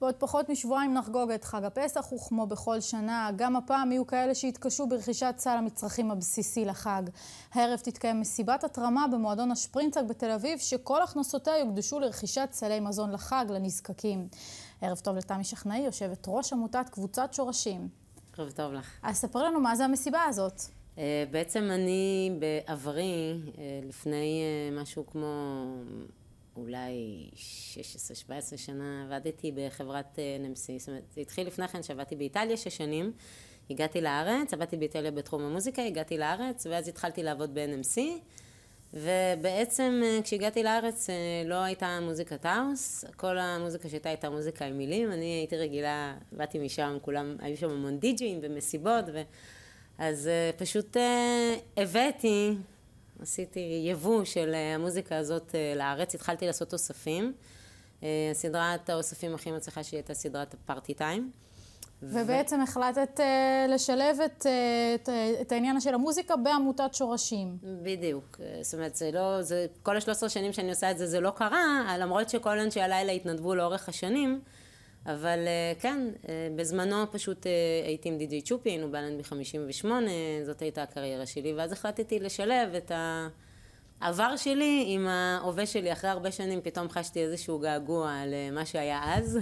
בעוד פחות משבועיים נחגוג את חג הפסח, וכמו בכל שנה, גם הפעם יהיו כאלה שיתקשו ברכישת סל המצרכים הבסיסי לחג. הערב תתקיים מסיבת התרמה במועדון השפרינצק בתל אביב, שכל הכנסותיה יוקדשו לרכישת סלי מזון לחג לנזקקים. ערב טוב לתמי שכנאי, יושבת ראש עמותת קבוצת שורשים. ערב טוב לך. אז ספר לנו מה זה המסיבה הזאת. Uh, בעצם אני בעברי, uh, לפני uh, משהו כמו אולי 16-17 שנה עבדתי בחברת NMC, אה, זאת אומרת, זה התחיל לפני כן שעבדתי באיטליה שש שנים, הגעתי לארץ, עבדתי באיטליה בתחום המוזיקה, הגעתי לארץ, ואז התחלתי לעבוד ב-NMC, ובעצם אה, כשהגעתי לארץ אה, לא הייתה מוזיקת האוס, כל המוזיקה שהייתה הייתה מוזיקה עם מילים, אני הייתי רגילה, באתי משם, כולם, היו שם המון די גים ומסיבות, ו... אז פשוט הבאתי עשיתי יבוא של אה, המוזיקה הזאת אה, לארץ, התחלתי לעשות אוספים. אה, סדרת האוספים הכי מצליחה שלי הייתה סדרת הפארטי טיים. ובעצם החלטת לשלב את, את, את העניין של המוזיקה בעמותת שורשים. בדיוק. זאת אומרת, זה לא, זה, כל השלוש עשרה שנים שאני עושה את זה, זה לא קרה, למרות שכל אנשי הלילה התנדבו לאורך השנים. אבל אה, כן, אה, בזמנו פשוט אה, הייתי עם די די.ג'יי צ'ופי, היינו באלנד ב-58, זאת הייתה הקריירה שלי, ואז החלטתי לשלב את העבר שלי עם ההווה שלי. אחרי הרבה שנים פתאום חשתי איזשהו געגוע למה שהיה אז.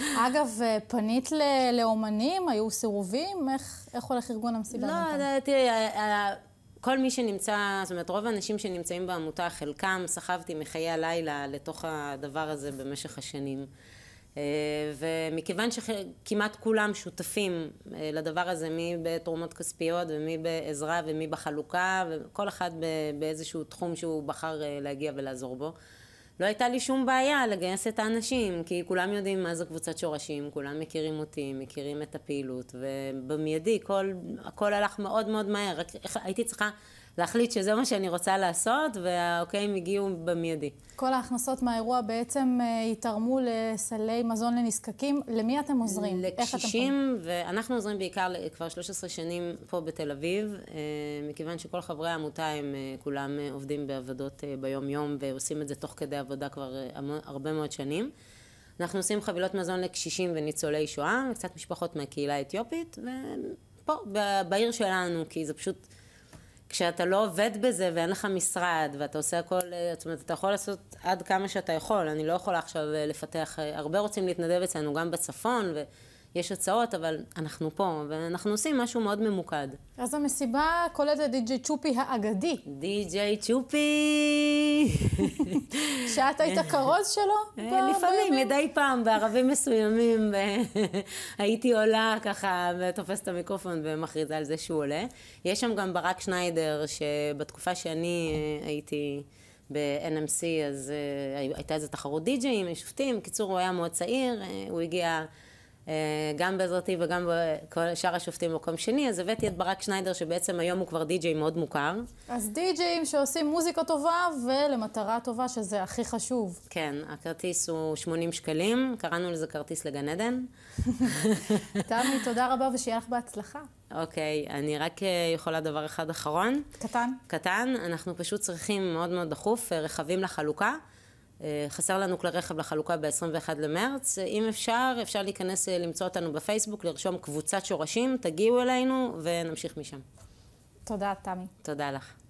אגב, פנית ל- לאומנים? היו סירובים? איך, איך הולך ארגון המסיבה? לא, תראי, כל מי שנמצא, זאת אומרת, רוב האנשים שנמצאים בעמותה, חלקם סחבתי מחיי הלילה לתוך הדבר הזה במשך השנים. אה, ומכיוון שכמעט כולם שותפים אה, לדבר הזה, מי בתרומות כספיות ומי בעזרה ומי בחלוקה, וכל אחד באיזשהו תחום שהוא בחר אה, להגיע ולעזור בו, לא הייתה לי שום בעיה לגייס את האנשים, כי כולם יודעים מה זה קבוצת שורשים, כולם מכירים אותי, מכירים את הפעילות, ובמיידי כל, הכל הלך מאוד מאוד מהר, רק הייתי צריכה להחליט שזה מה שאני רוצה לעשות, והאוקיים הגיעו במיידי. כל ההכנסות מהאירוע בעצם אה, יתרמו לסלי מזון לנזקקים. למי אתם עוזרים? לקשישים, אתם... ואנחנו עוזרים בעיקר כבר 13 שנים פה בתל אביב, אה, מכיוון שכל חברי העמותה הם אה, כולם עובדים בעבודות ביום-יום, ועושים את זה תוך כדי עבודה כבר הרבה מאוד שנים. אנחנו עושים חבילות מזון לקשישים וניצולי שואה, וקצת משפחות מהקהילה האתיופית, ופה, בעיר שלנו, כי זה פשוט... כשאתה לא עובד בזה ואין לך משרד ואתה עושה הכל, זאת אומרת אתה יכול לעשות עד כמה שאתה יכול, אני לא יכולה עכשיו אה, לפתח, אה, הרבה רוצים להתנדב אצלנו גם בצפון ויש הצעות אבל אנחנו פה ואנחנו עושים משהו מאוד ממוקד. אז המסיבה כוללת את די.ג'יי צ'ופי האגדי. די.ג'יי צ'ופי! שאת היית הכרוז שלו? אה, לפעמים, מדי פעם, בערבים מסוימים אה, הייתי עולה ככה ותופסת את המיקרופון ומכריזה על זה שהוא עולה. יש שם גם ברק שניידר, שבתקופה שאני אה, הייתי... ב-NMC, אז הייתה איזו תחרות די-ג'אים, שופטים, קיצור, הוא היה מאוד צעיר, הוא הגיע אה, גם בעזרתי וגם בכל שאר השופטים במקום שני, אז הבאתי את ברק שניידר, שבעצם היום הוא כבר די-ג'יי מאוד מוכר. אז די-ג'יים שעושים מוזיקה טובה ולמטרה טובה, שזה הכי חשוב. כן, הכרטיס הוא 80 שקלים, קראנו לזה כרטיס לגן עדן. תמי, תודה רבה ושיהיה לך בהצלחה. אוקיי, okay, אני רק אה, יכולה דבר אחד אחרון. קטן. קטן, אנחנו פשוט צריכים מאוד מאוד דחוף אה, רכבים לחלוקה. אה, חסר לנו כלי רכב לחלוקה ב-21 למרץ. אם אפשר, אפשר להיכנס אה, למצוא אותנו בפייסבוק, לרשום קבוצת שורשים, תגיעו אלינו ונמשיך משם. תודה, תמי. תודה לך.